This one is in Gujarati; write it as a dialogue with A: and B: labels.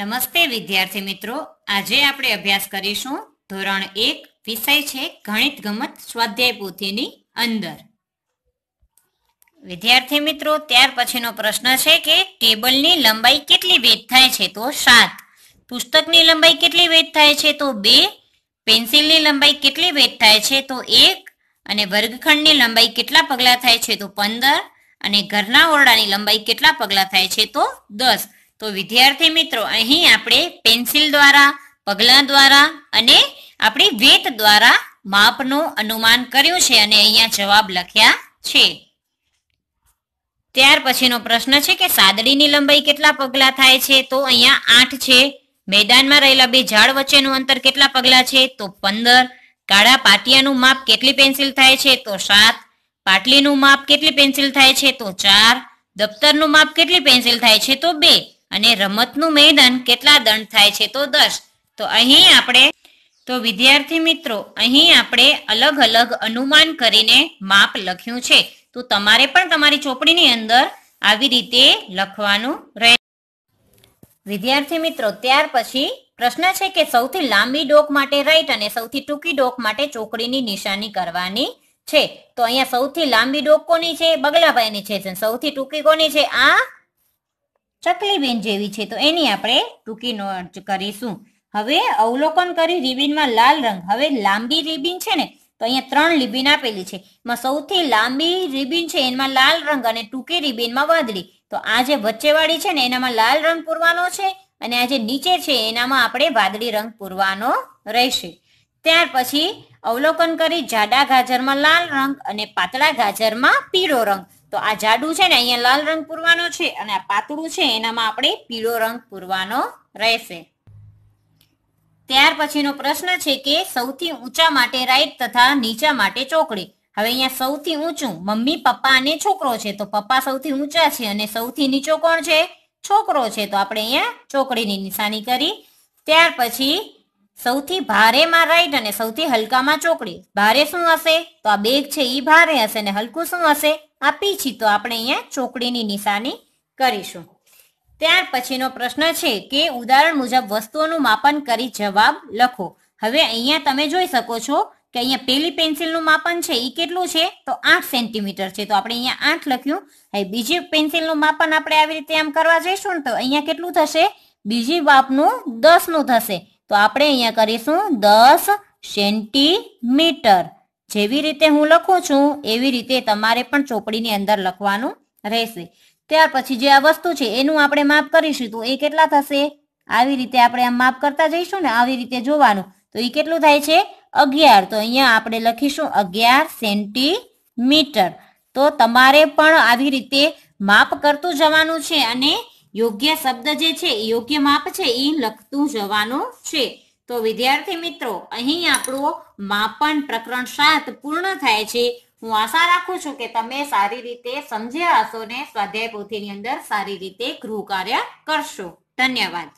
A: નમસ્તે વિદ્યાર્થી મિત્રો આજે આપણે અભ્યાસ કરીશું ધોરણ એક વિષય છે ગણિત ગમત સ્વાધ્યાય પોથીની અંદર વિદ્યાર્થી મિત્રો ત્યાર પછીનો પ્રશ્ન છે કે ટેબલની લંબાઈ કેટલી વેધ થાય છે તો સાત પુસ્તકની લંબાઈ કેટલી વેધ થાય છે તો બે પેન્સિલની લંબાઈ કેટલી વેધ થાય છે તો એક અને વર્ગખંડની લંબાઈ કેટલા પગલા થાય છે તો પંદર અને ઘરના ઓરડાની લંબાઈ કેટલા પગલા થાય છે તો દસ તો વિદ્યાર્થી મિત્રો અહીં આપણે પેન્સિલ દ્વારા પગલા દ્વારા અને આપણે વેત દ્વારા માપનું અનુમાન કર્યું છે અને અહીંયા જવાબ લખ્યા છે ત્યાર પછીનો પ્રશ્ન છે કે સાદડીની લંબાઈ કેટલા પગલા થાય છે તો અહીંયા આઠ છે મેદાનમાં રહેલા બે ઝાડ વચ્ચેનું અંતર કેટલા પગલા છે તો પંદર કાળા પાટિયાનું માપ કેટલી પેન્સિલ થાય છે તો સાત પાટલીનું માપ કેટલી પેન્સિલ થાય છે તો ચાર દફતરનું માપ કેટલી પેન્સિલ થાય છે તો બે અને રમતનું મેદાન કેટલા દંડ થાય છે તો દસ તો અહીં આપણે તો વિદ્યાર્થી મિત્રો અહીં આપણે અલગ અલગ અનુમાન કરીને માપ લખ્યું છે તો તમારે પણ તમારી ચોપડીની અંદર આવી રીતે લખવાનું રહે વિદ્યાર્થી મિત્રો ત્યાર પછી પ્રશ્ન છે કે સૌથી લાંબી ડોક માટે રાઈટ અને સૌથી ટૂંકી ડોક માટે ચોકડીની નિશાની કરવાની છે તો અહીંયા સૌથી લાંબી ડોક કોની છે બગલાભાઈની છે સૌથી ટૂંકી કોની છે આ ચકલીબેન જેવી છે તો એની આપણે ટૂંકી નોટ કરીશું હવે અવલોકન કરી રિબિનમાં લાલ રંગ હવે લાંબી રિબિન છે ને તો અહીંયા ત્રણ રિબિન આપેલી છે એમાં સૌથી લાંબી રિબિન છે એમાં લાલ રંગ અને ટૂંકી રિબિનમાં વાદળી તો આ જે વચ્ચેવાળી છે ને એનામાં લાલ રંગ પૂરવાનો છે અને આ જે નીચે છે એનામાં આપણે વાદળી રંગ પૂરવાનો રહેશે ત્યાર પછી અવલોકન કરી જાડા ગાજરમાં લાલ રંગ અને પાતળા ગાજરમાં પીળો રંગ તો આ જાડુ છે ને અહીંયા લાલ રંગ પૂરવાનો છે અને આ પાતળું છે એનામાં આપણે પીળો રંગ પૂરવાનો રહેશે ત્યાર પછીનો પ્રશ્ન છે કે સૌથી ઊંચા માટે રાઈટ તથા નીચા માટે ચોકડી હવે અહીંયા સૌથી ઊંચું મમ્મી પપ્પા અને છોકરો છે તો પપ્પા સૌથી ઊંચા છે અને સૌથી નીચો કોણ છે છોકરો છે તો આપણે અહીંયા ચોકડીની નિશાની કરી ત્યાર પછી સૌથી ભારેમાં રાઈટ અને સૌથી હલકામાં ચોકડી ભારે શું હશે તો આ બેગ છે એ ભારે હશે ને હલકું શું હશે આ પીછી તો આપણે અહીંયા ચોકડીની નિશાની કરીશું ત્યાર પછીનો પ્રશ્ન છે કે ઉદાહરણ મુજબ વસ્તુઓનું માપન કરી જવાબ લખો હવે અહીંયા તમે જોઈ શકો છો કે અહીંયા પેલી પેન્સિલનું માપન છે એ કેટલું છે તો આઠ સેન્ટીમીટર છે તો આપણે અહીંયા આઠ લખ્યું હવે બીજી પેન્સિલનું માપન આપણે આવી રીતે આમ કરવા જઈશું ને તો અહીંયા કેટલું થશે બીજી બાપનું દસનું થશે તો આપણે અહીંયા કરીશું દસ સેન્ટીમીટર જેવી રીતે હું લખું છું એવી રીતે તમારે પણ ચોપડીની અંદર લખવાનું રહેશે ત્યાર પછી જે આ વસ્તુ છે એનું આપણે માપ કરીશું તો એ કેટલા થશે આવી રીતે આપણે આમ માપ કરતા જઈશું ને આવી રીતે જોવાનું તો એ કેટલું થાય છે અગિયાર તો અહીંયા આપણે લખીશું અગિયાર સેન્ટીમીટર તો તમારે પણ આવી રીતે માપ કરતું જવાનું છે અને યોગ્ય શબ્દ જે છે યોગ્ય માપ છે એ લખતું જવાનું છે તો વિદ્યાર્થી મિત્રો અહીં આપણું માપન પ્રકરણ સાત પૂર્ણ થાય છે હું આશા રાખું છું કે તમે સારી રીતે સમજ્યા હશો ને સ્વાધ્યાય પોથીની અંદર સારી રીતે ગૃહ કાર્ય કરશો ધન્યવાદ